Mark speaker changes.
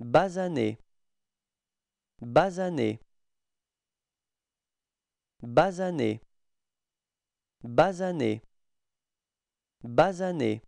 Speaker 1: basané basané basané basané basané